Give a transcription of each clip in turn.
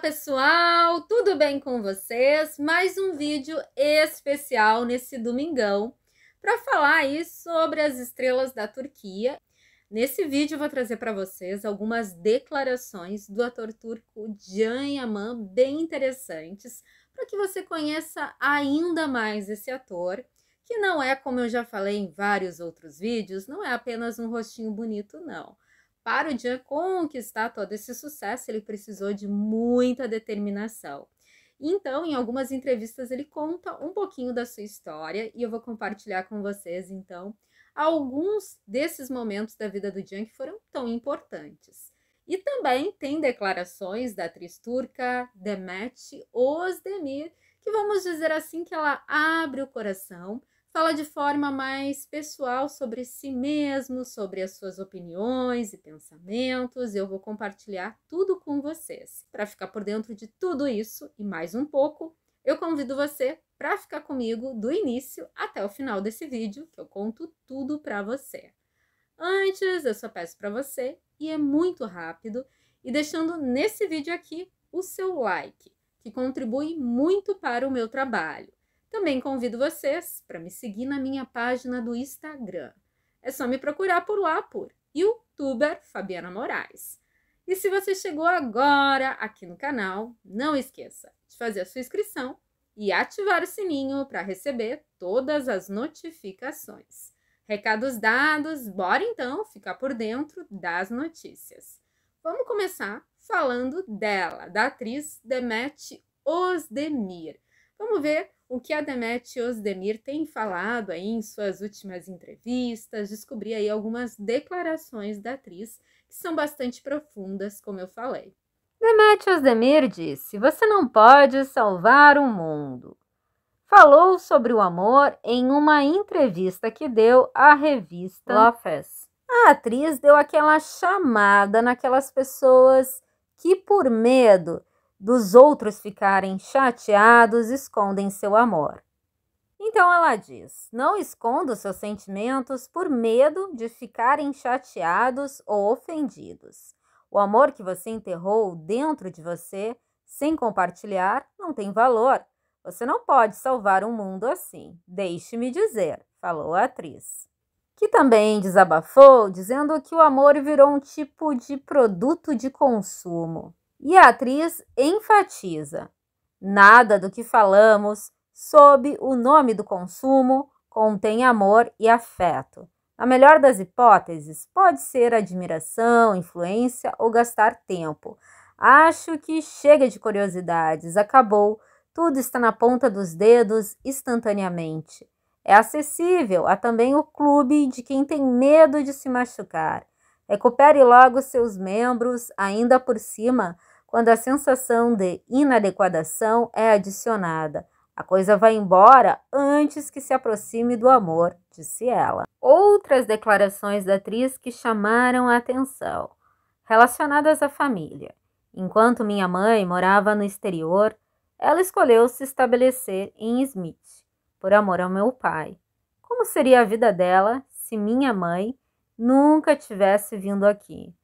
pessoal, tudo bem com vocês? Mais um vídeo especial nesse domingão para falar aí sobre as estrelas da Turquia. Nesse vídeo eu vou trazer para vocês algumas declarações do ator turco Can Yaman bem interessantes para que você conheça ainda mais esse ator, que não é, como eu já falei em vários outros vídeos, não é apenas um rostinho bonito não para o Jean conquistar todo esse sucesso, ele precisou de muita determinação. Então, em algumas entrevistas, ele conta um pouquinho da sua história e eu vou compartilhar com vocês, então, alguns desses momentos da vida do Jean que foram tão importantes. E também tem declarações da atriz turca Demet Özdemir, que vamos dizer assim que ela abre o coração fala de forma mais pessoal sobre si mesmo, sobre as suas opiniões e pensamentos. Eu vou compartilhar tudo com vocês. Para ficar por dentro de tudo isso e mais um pouco, eu convido você para ficar comigo do início até o final desse vídeo, que eu conto tudo para você. Antes, eu só peço para você, e é muito rápido, e deixando nesse vídeo aqui o seu like, que contribui muito para o meu trabalho. Também convido vocês para me seguir na minha página do Instagram. É só me procurar por lá por youtuber Fabiana Moraes. E se você chegou agora aqui no canal, não esqueça de fazer a sua inscrição e ativar o sininho para receber todas as notificações. Recados dados, bora então ficar por dentro das notícias. Vamos começar falando dela, da atriz Demet Osdemir. Vamos ver o que a Demet Osdemir tem falado aí em suas últimas entrevistas, descobri aí algumas declarações da atriz que são bastante profundas, como eu falei. Demet Osdemir disse: Você não pode salvar o mundo. Falou sobre o amor em uma entrevista que deu à revista Lofes. A atriz deu aquela chamada naquelas pessoas que, por medo dos outros ficarem chateados, escondem seu amor. Então ela diz: não esconda seus sentimentos por medo de ficarem chateados ou ofendidos. O amor que você enterrou dentro de você, sem compartilhar, não tem valor. Você não pode salvar um mundo assim. Deixe-me dizer, falou a atriz. Que também desabafou dizendo que o amor virou um tipo de produto de consumo. E a atriz enfatiza: nada do que falamos sob o nome do consumo contém amor e afeto. Na melhor das hipóteses, pode ser admiração, influência ou gastar tempo. Acho que chega de curiosidades, acabou. Tudo está na ponta dos dedos instantaneamente. É acessível a também o clube de quem tem medo de se machucar. Recupere logo seus membros, ainda por cima, quando a sensação de inadequadação é adicionada. A coisa vai embora antes que se aproxime do amor, disse ela. Outras declarações da atriz que chamaram a atenção, relacionadas à família. Enquanto minha mãe morava no exterior, ela escolheu se estabelecer em Smith, por amor ao meu pai. Como seria a vida dela se minha mãe nunca tivesse vindo aqui?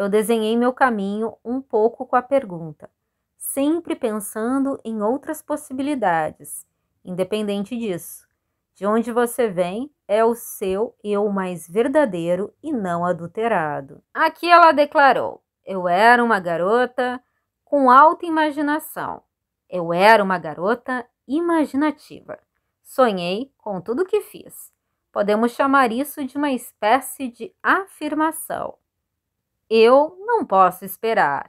Eu desenhei meu caminho um pouco com a pergunta, sempre pensando em outras possibilidades, independente disso. De onde você vem é o seu eu mais verdadeiro e não adulterado. Aqui ela declarou: Eu era uma garota com alta imaginação. Eu era uma garota imaginativa. Sonhei com tudo o que fiz. Podemos chamar isso de uma espécie de afirmação. Eu não posso esperar.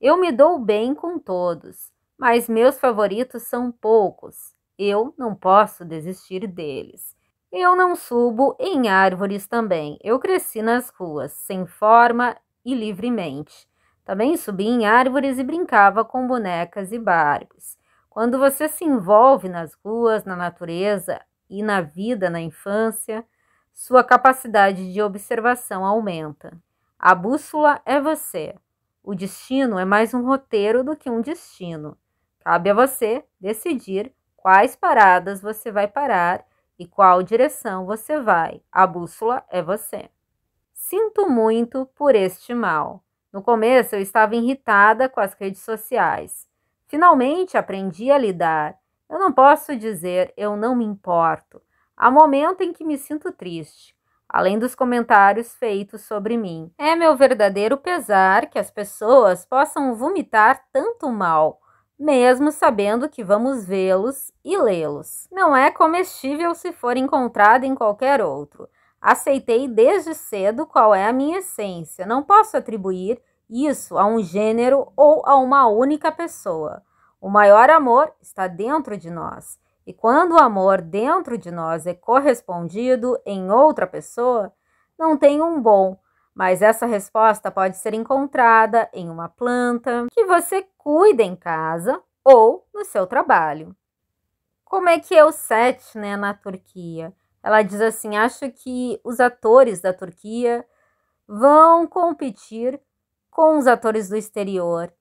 Eu me dou bem com todos, mas meus favoritos são poucos. Eu não posso desistir deles. Eu não subo em árvores também. Eu cresci nas ruas, sem forma e livremente. Também subi em árvores e brincava com bonecas e barbos. Quando você se envolve nas ruas, na natureza e na vida na infância, sua capacidade de observação aumenta. A bússola é você. O destino é mais um roteiro do que um destino. Cabe a você decidir quais paradas você vai parar e qual direção você vai. A bússola é você. Sinto muito por este mal. No começo eu estava irritada com as redes sociais. Finalmente aprendi a lidar. Eu não posso dizer eu não me importo. Há momento em que me sinto triste, além dos comentários feitos sobre mim. É meu verdadeiro pesar que as pessoas possam vomitar tanto mal, mesmo sabendo que vamos vê-los e lê-los. Não é comestível se for encontrado em qualquer outro. Aceitei desde cedo qual é a minha essência, não posso atribuir isso a um gênero ou a uma única pessoa. O maior amor está dentro de nós e quando o amor dentro de nós é correspondido em outra pessoa, não tem um bom, mas essa resposta pode ser encontrada em uma planta que você cuida em casa ou no seu trabalho. Como é que é o set né, na Turquia? Ela diz assim: acho que os atores da Turquia vão competir com os atores do exterior.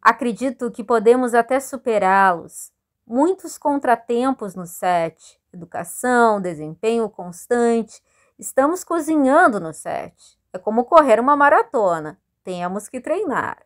Acredito que podemos até superá-los muitos contratempos no set: educação, desempenho constante. Estamos cozinhando no set. É como correr uma maratona. Temos que treinar.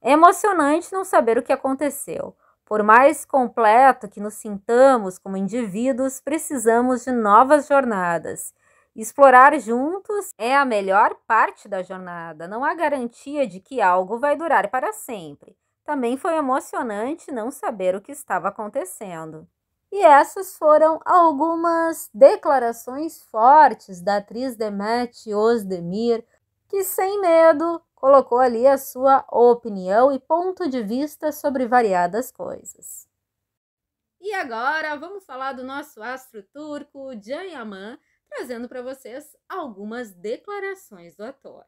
É emocionante não saber o que aconteceu. Por mais completo que nos sintamos como indivíduos, precisamos de novas jornadas. Explorar juntos é a melhor parte da jornada. Não há garantia de que algo vai durar para sempre. Também foi emocionante não saber o que estava acontecendo. E essas foram algumas declarações fortes da atriz Demet Özdemir, que sem medo colocou ali a sua opinião e ponto de vista sobre variadas coisas. E agora vamos falar do nosso astro turco Can Yaman, trazendo para vocês algumas declarações do ator.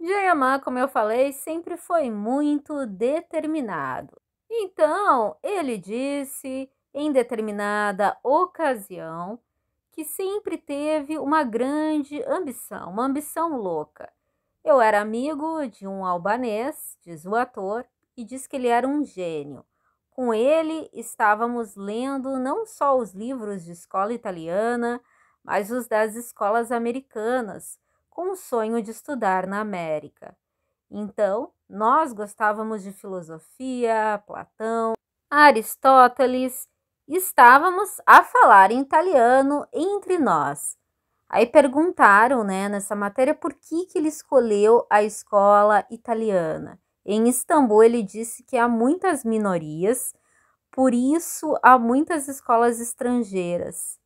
Jayamã, como eu falei, sempre foi muito determinado. Então, ele disse, em determinada ocasião, que sempre teve uma grande ambição, uma ambição louca. Eu era amigo de um albanês, diz o ator, e diz que ele era um gênio. Com ele, estávamos lendo não só os livros de escola italiana, mas os das escolas americanas, com o sonho de estudar na América. Então, nós gostávamos de filosofia, Platão, Aristóteles, estávamos a falar em italiano entre nós. Aí perguntaram, né, nessa matéria, por que, que ele escolheu a escola italiana. Em Istambul, ele disse que há muitas minorias, por isso há muitas escolas estrangeiras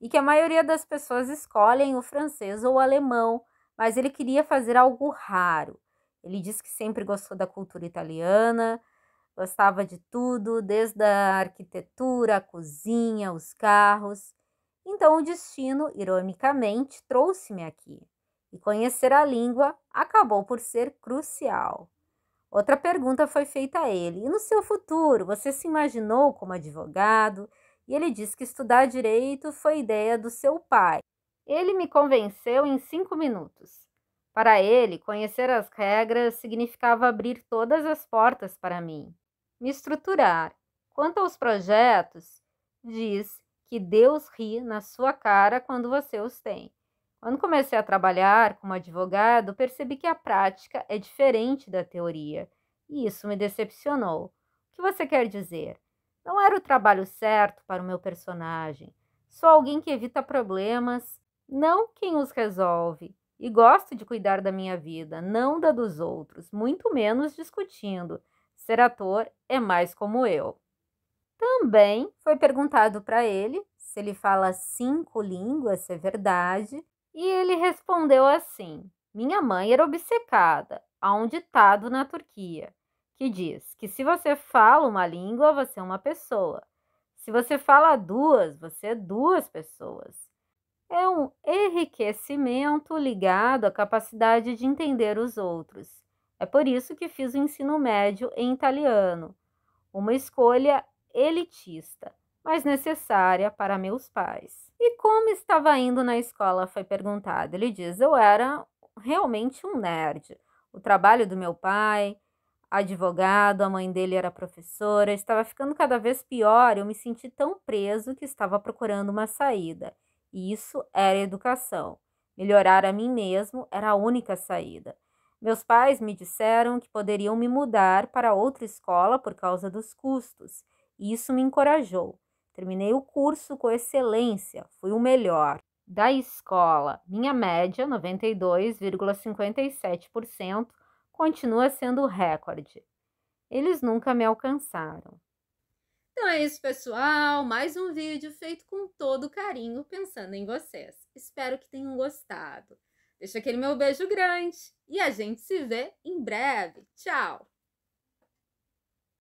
e que a maioria das pessoas escolhem o francês ou o alemão, mas ele queria fazer algo raro. Ele disse que sempre gostou da cultura italiana, gostava de tudo, desde a arquitetura, a cozinha, os carros. Então o destino, ironicamente, trouxe-me aqui. E conhecer a língua acabou por ser crucial. Outra pergunta foi feita a ele: e no seu futuro, você se imaginou como advogado? e ele diz que estudar direito foi ideia do seu pai. Ele me convenceu em cinco minutos. Para ele, conhecer as regras significava abrir todas as portas para mim, me estruturar. Quanto aos projetos, diz que Deus ri na sua cara quando você os tem. Quando comecei a trabalhar como advogado, percebi que a prática é diferente da teoria, e isso me decepcionou. O que você quer dizer? Não era o trabalho certo para o meu personagem. Sou alguém que evita problemas, não quem os resolve. E gosto de cuidar da minha vida, não da dos outros, muito menos discutindo. Ser ator é mais como eu. Também foi perguntado para ele se ele fala cinco línguas, se é verdade, e ele respondeu assim: Minha mãe era obcecada, há um ditado na Turquia que diz que se você fala uma língua, você é uma pessoa. Se você fala duas, você é duas pessoas. É um enriquecimento ligado à capacidade de entender os outros. É por isso que fiz o ensino médio em italiano, uma escolha elitista, mas necessária para meus pais. E como estava indo na escola foi perguntado. Ele diz: "Eu era realmente um nerd. O trabalho do meu pai, advogado, a mãe dele era professora, estava ficando cada vez pior, eu me senti tão preso que estava procurando uma saída. E isso era educação. Melhorar a mim mesmo era a única saída. Meus pais me disseram que poderiam me mudar para outra escola por causa dos custos, e isso me encorajou. Terminei o curso com excelência, fui o melhor. Da escola, minha média, 92,57%, continua sendo recorde. Eles nunca me alcançaram. Então é isso, pessoal. Mais um vídeo feito com todo carinho, pensando em vocês. Espero que tenham gostado. Deixa aquele meu beijo grande e a gente se vê em breve. Tchau!